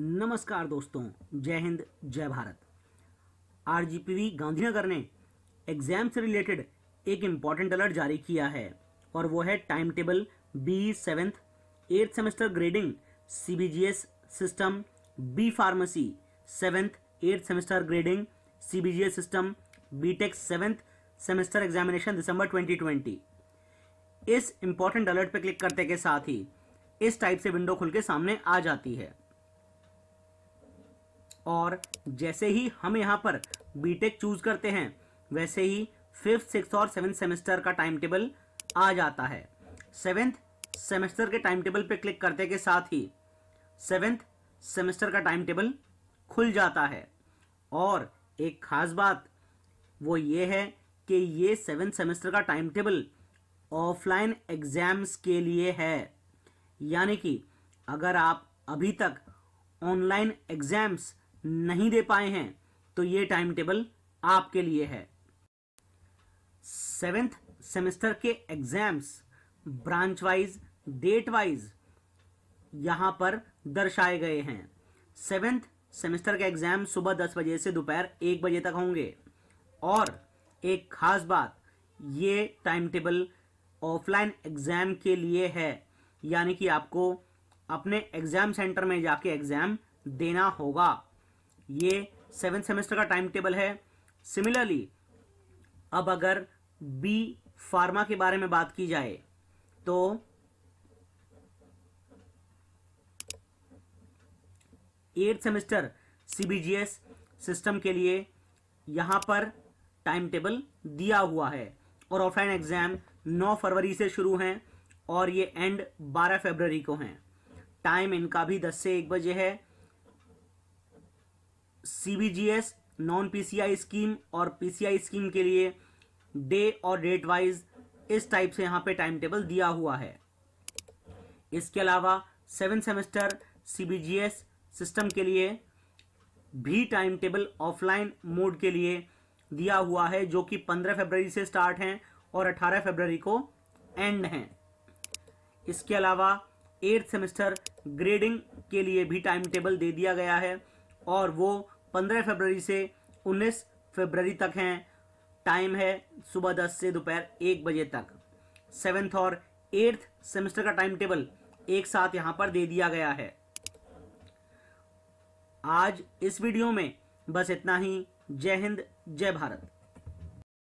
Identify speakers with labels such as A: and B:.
A: नमस्कार दोस्तों जय हिंद जय भारत आरजीपीवी गांधीनगर ने एग्जाम से रिलेटेड एक इम्पॉर्टेंट अलर्ट जारी किया है और वो है time table B seventh eight semester grading CBGS system B pharmacy seventh eight semester grading CBGS system B tech seventh semester examination दिसंबर 2020 इस इंपॉर्टेंट अलर्ट पर क्लिक करते के साथ ही इस टाइप से विंडो खुल के सामने आ जाती है और जैसे ही हम यहाँ पर बीटेक चूज करते हैं वैसे ही फिफ्थ सिक्स और सेवन्थ सेमेस्टर का टाइम टेबल आ जाता है सेवेंथ सेमेस्टर के टाइम टेबल पे क्लिक करते के साथ ही सेवेंथ सेमेस्टर का टाइम टेबल खुल जाता है और एक खास बात वो ये है कि ये सेवेंथ सेमेस्टर का टाइम टेबल ऑफलाइन एग्जाम्स के लिए है यानी कि अगर आप अभी तक ऑनलाइन एग्जाम्स नहीं दे पाए हैं तो ये टाइम टेबल आपके लिए है सेवेंथ सेमेस्टर के exams branch wise date wise यहां पर दर्शाए गए हैं सेवेंथ सेमेस्टर के एग्जाम सुबह दस बजे से दोपहर एक बजे तक होंगे और एक खास बात ये टाइम टेबल ऑफलाइन एग्जाम के लिए है यानी कि आपको अपने एग्जाम सेंटर में जाके एग्जाम देना होगा ये सेवन सेमेस्टर का टाइम टेबल है सिमिलरली अब अगर बी फार्मा के बारे में बात की जाए तो एट सेमेस्टर सीबीजीएस सिस्टम के लिए यहां पर टाइम टेबल दिया हुआ है और ऑफलाइन एग्जाम 9 फरवरी से शुरू हैं और ये एंड 12 फरवरी को हैं टाइम इनका भी 10 से 1 बजे है सीबीजीएस नॉन पीसीआई स्कीम और पीसीआई स्कीम के लिए डे और डेट वाइज इस टाइप से यहाँ पे टाइम टेबल दिया हुआ है इसके अलावा सेवन सेमेस्टर सीबीजीएस सिस्टम के लिए भी टाइम टेबल ऑफलाइन मोड के लिए दिया हुआ है जो कि 15 फरवरी से स्टार्ट हैं और 18 फरवरी को एंड हैं इसके अलावा एट्थ सेमेस्टर ग्रेडिंग के लिए भी टाइम टेबल दे दिया गया है और वो पंद्रह फरवरी से उन्नीस फरवरी तक हैं टाइम है सुबह दस से दोपहर एक बजे तक सेवेंथ और एट्थ सेमेस्टर का टाइम टेबल एक साथ यहां पर दे दिया गया है आज इस वीडियो में बस इतना ही जय हिंद जय भारत